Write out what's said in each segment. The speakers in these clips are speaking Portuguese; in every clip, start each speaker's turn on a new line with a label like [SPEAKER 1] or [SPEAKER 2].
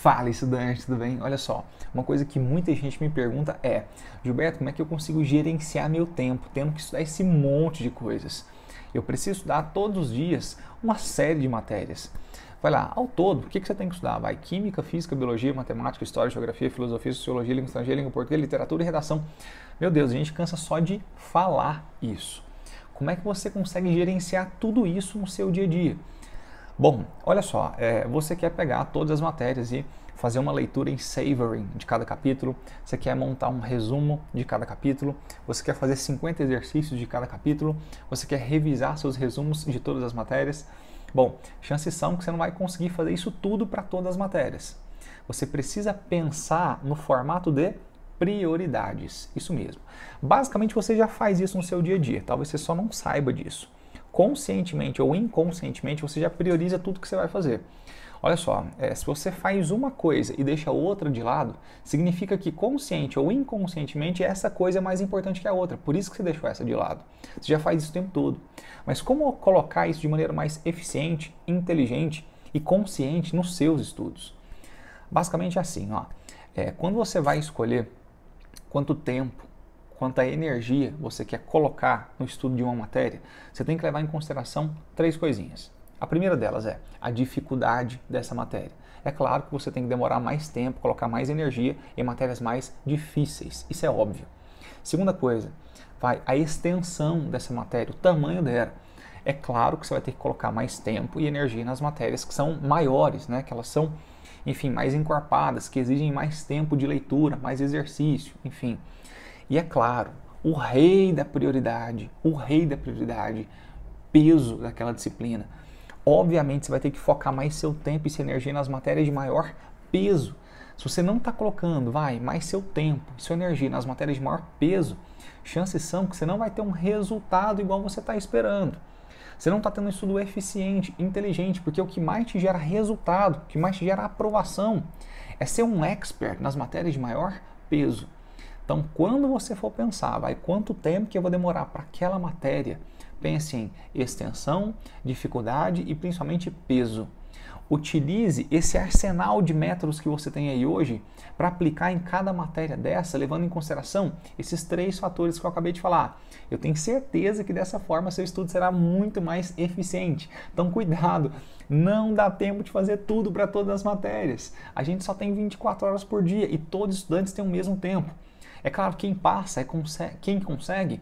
[SPEAKER 1] Fala, estudante, tudo bem? Olha só, uma coisa que muita gente me pergunta é: Gilberto, como é que eu consigo gerenciar meu tempo, tendo que estudar esse monte de coisas? Eu preciso estudar todos os dias uma série de matérias. Vai lá, ao todo, o que, que você tem que estudar? Vai, Química, Física, Biologia, Matemática, História, Geografia, Filosofia, Sociologia, Língua Estrangeira, Língua Portuguesa, Literatura e Redação. Meu Deus, a gente cansa só de falar isso. Como é que você consegue gerenciar tudo isso no seu dia a dia? Bom, olha só, é, você quer pegar todas as matérias e fazer uma leitura em savoring de cada capítulo, você quer montar um resumo de cada capítulo, você quer fazer 50 exercícios de cada capítulo, você quer revisar seus resumos de todas as matérias. Bom, chances são que você não vai conseguir fazer isso tudo para todas as matérias. Você precisa pensar no formato de prioridades. Isso mesmo. Basicamente você já faz isso no seu dia a dia, talvez você só não saiba disso conscientemente ou inconscientemente, você já prioriza tudo que você vai fazer. Olha só, é, se você faz uma coisa e deixa outra de lado, significa que consciente ou inconscientemente essa coisa é mais importante que a outra, por isso que você deixou essa de lado. Você já faz isso o tempo todo. Mas como colocar isso de maneira mais eficiente, inteligente e consciente nos seus estudos? Basicamente é assim, ó. É, quando você vai escolher quanto tempo quanta energia você quer colocar no estudo de uma matéria, você tem que levar em consideração três coisinhas. A primeira delas é a dificuldade dessa matéria. É claro que você tem que demorar mais tempo, colocar mais energia em matérias mais difíceis, isso é óbvio. Segunda coisa, vai a extensão dessa matéria, o tamanho dela. É claro que você vai ter que colocar mais tempo e energia nas matérias que são maiores, né? que elas são, enfim, mais encorpadas, que exigem mais tempo de leitura, mais exercício, enfim. E é claro, o rei da prioridade, o rei da prioridade, peso daquela disciplina. Obviamente você vai ter que focar mais seu tempo e sua energia nas matérias de maior peso. Se você não está colocando, vai, mais seu tempo, sua energia nas matérias de maior peso, chances são que você não vai ter um resultado igual você está esperando. Você não está tendo um estudo eficiente, inteligente, porque o que mais te gera resultado, o que mais te gera aprovação, é ser um expert nas matérias de maior peso. Então, quando você for pensar, vai quanto tempo que eu vou demorar para aquela matéria? Pense em extensão, dificuldade e principalmente peso. Utilize esse arsenal de métodos que você tem aí hoje para aplicar em cada matéria dessa, levando em consideração esses três fatores que eu acabei de falar. Eu tenho certeza que dessa forma seu estudo será muito mais eficiente. Então, cuidado, não dá tempo de fazer tudo para todas as matérias. A gente só tem 24 horas por dia e todos os estudantes têm o mesmo tempo. É claro, quem passa, é quem consegue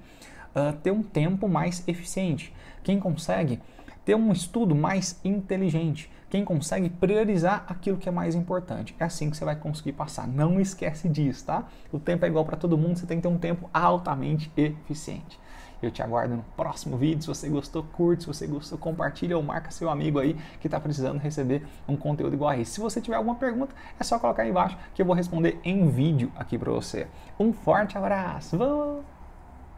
[SPEAKER 1] uh, ter um tempo mais eficiente, quem consegue ter um estudo mais inteligente, quem consegue priorizar aquilo que é mais importante. É assim que você vai conseguir passar. Não esquece disso, tá? O tempo é igual para todo mundo, você tem que ter um tempo altamente eficiente. Eu te aguardo no próximo vídeo. Se você gostou, curte. Se você gostou, compartilha ou marca seu amigo aí que está precisando receber um conteúdo igual a esse. Se você tiver alguma pergunta, é só colocar aí embaixo que eu vou responder em vídeo aqui para você. Um forte abraço. Vamos!